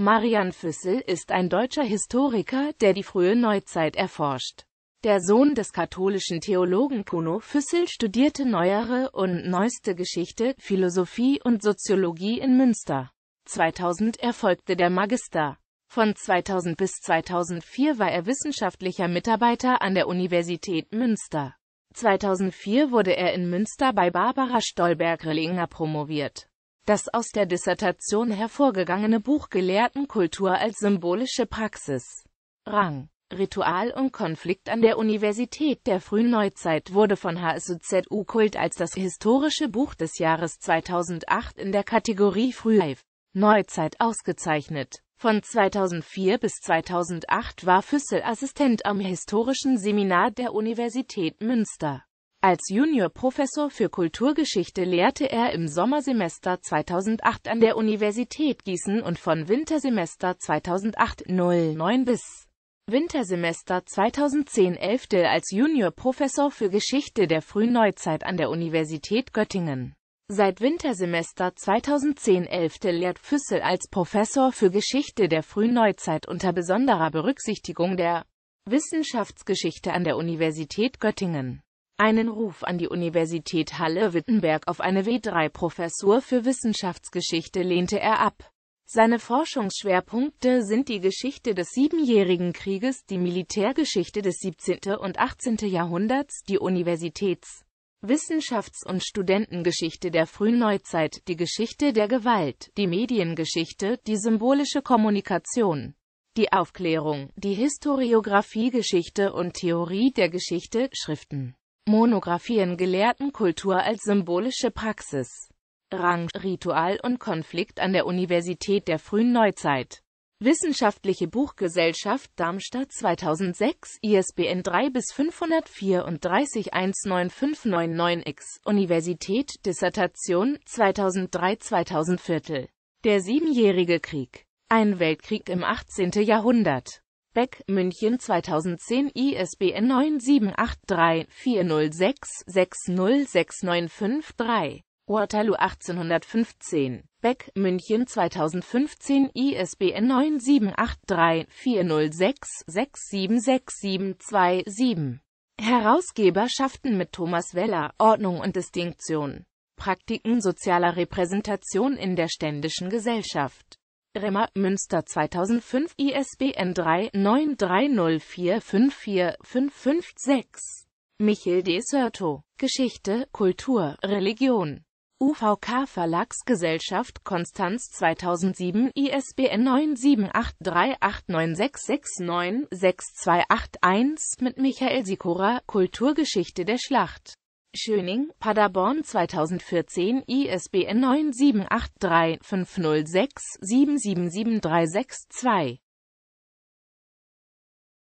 Marian Füssel ist ein deutscher Historiker, der die frühe Neuzeit erforscht. Der Sohn des katholischen Theologen Kuno Füssel studierte neuere und neueste Geschichte, Philosophie und Soziologie in Münster. 2000 erfolgte der Magister. Von 2000 bis 2004 war er wissenschaftlicher Mitarbeiter an der Universität Münster. 2004 wurde er in Münster bei Barbara Stolberg-Rillinger promoviert. Das aus der Dissertation hervorgegangene Buch Gelehrtenkultur als symbolische Praxis, Rang, Ritual und Konflikt an der Universität der frühen Neuzeit wurde von HSUZU Kult als das historische Buch des Jahres 2008 in der Kategorie Frühreif Neuzeit ausgezeichnet. Von 2004 bis 2008 war Füssel Assistent am Historischen Seminar der Universität Münster. Als Juniorprofessor für Kulturgeschichte lehrte er im Sommersemester 2008 an der Universität Gießen und von Wintersemester 2008-09 bis Wintersemester 2010-11 als Juniorprofessor für Geschichte der Frühneuzeit an der Universität Göttingen. Seit Wintersemester 2010-11 lehrt Füssel als Professor für Geschichte der Frühneuzeit unter besonderer Berücksichtigung der Wissenschaftsgeschichte an der Universität Göttingen einen Ruf an die Universität Halle-Wittenberg auf eine W3-Professur für Wissenschaftsgeschichte lehnte er ab. Seine Forschungsschwerpunkte sind die Geschichte des Siebenjährigen Krieges, die Militärgeschichte des 17. und 18. Jahrhunderts, die Universitäts- Wissenschafts- und Studentengeschichte der frühen Neuzeit, die Geschichte der Gewalt, die Mediengeschichte, die symbolische Kommunikation, die Aufklärung, die Historiographie, und Theorie der Geschichte, Schriften. Monographien gelehrten Kultur als symbolische Praxis, Rang, Ritual und Konflikt an der Universität der frühen Neuzeit. Wissenschaftliche Buchgesellschaft Darmstadt 2006, ISBN 3-534-19599-X, Universität, Dissertation, 2003-2004. Der Siebenjährige Krieg. Ein Weltkrieg im 18. Jahrhundert. Beck, München 2010, ISBN 9783-406-6069553. Waterloo 1815. Beck, München 2015, ISBN 9783 406 67672 Herausgeberschaften mit Thomas Weller, Ordnung und Distinktion. Praktiken sozialer Repräsentation in der ständischen Gesellschaft. Remmer, Münster 2005, ISBN 3-9304-54556. Michel de Certeau. Geschichte, Kultur, Religion. UVK Verlagsgesellschaft Konstanz 2007 ISBN 978389669-6281 mit Michael Sikora Kulturgeschichte der Schlacht Schöning, Paderborn 2014, ISBN 9783506777362.